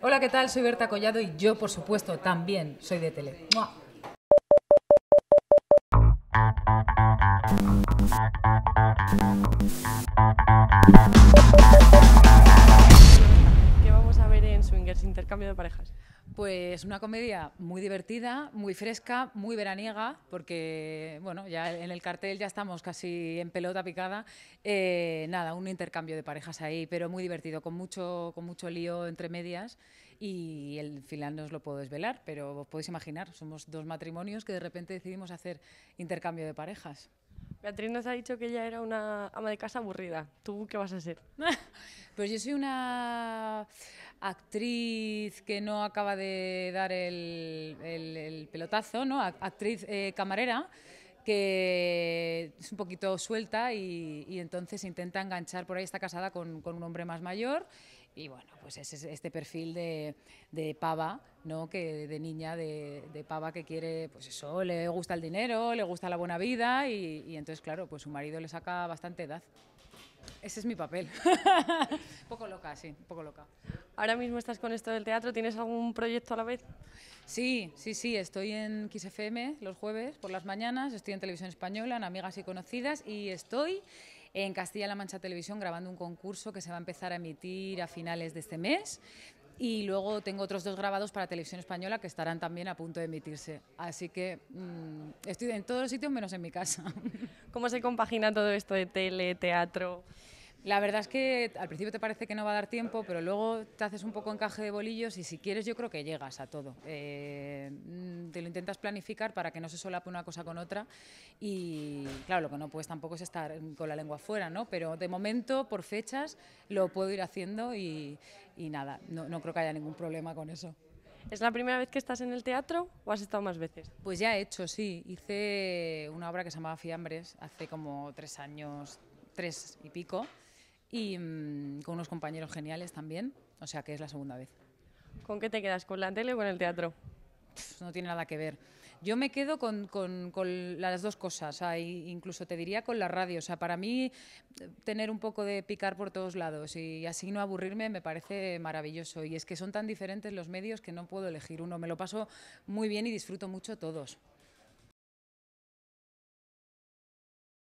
Hola, ¿qué tal? Soy Berta Collado y yo, por supuesto, también soy de Tele. ¿Qué vamos a ver en Swingers Intercambio de Parejas? Pues una comedia muy divertida, muy fresca, muy veraniega, porque bueno, ya en el cartel ya estamos casi en pelota picada. Eh, nada, un intercambio de parejas ahí, pero muy divertido, con mucho, con mucho lío entre medias y el final no os lo puedo desvelar, pero os podéis imaginar, somos dos matrimonios que de repente decidimos hacer intercambio de parejas. Beatriz nos ha dicho que ella era una ama de casa aburrida. ¿Tú qué vas a ser? pues yo soy una actriz que no acaba de dar el, pelotazo, ¿no? actriz eh, camarera que es un poquito suelta y, entonces intenta enganchar por ahí, está casada con, un hombre más mayor y bueno, pues es, este perfil de, pava, ¿no? Que de niña de, pava que quiere, pues eso, le gusta el dinero, le gusta la buena vida y entonces claro, pues su marido le saca bastante edad. Ese es mi papel. un poco loca, sí, un poco loca. Ahora mismo estás con esto del teatro, ¿tienes algún proyecto a la vez? Sí, sí, sí, estoy en XFM los jueves por las mañanas, estoy en Televisión Española, en Amigas y Conocidas y estoy en Castilla-La Mancha Televisión grabando un concurso que se va a empezar a emitir a finales de este mes y luego tengo otros dos grabados para televisión española que estarán también a punto de emitirse. Así que mm, estoy en todos los sitios menos en mi casa. ¿Cómo se compagina todo esto de tele, teatro? La verdad es que al principio te parece que no va a dar tiempo, pero luego te haces un poco encaje de bolillos y si quieres yo creo que llegas a todo. Eh, te lo intentas planificar para que no se solape una cosa con otra y claro, lo que no puedes tampoco es estar con la lengua afuera, ¿no? Pero de momento, por fechas, lo puedo ir haciendo y, nada, no creo que haya ningún problema con eso. ¿Es la primera vez que estás en el teatro o has estado más veces? Pues ya he hecho, sí. Hice una obra que se llamaba Fiambres hace como tres años, tres y pico, y mm, con unos compañeros geniales también, o sea que es la segunda vez. ¿Con qué te quedas? ¿Con la tele o con el teatro? no tiene nada que ver. Yo me quedo con, las dos cosas, incluso te diría con la radio. O sea, para mí tener un poco de picar por todos lados y así no aburrirme me parece maravilloso. Y es que son tan diferentes los medios que no puedo elegir uno. Me lo paso muy bien y disfruto mucho todos.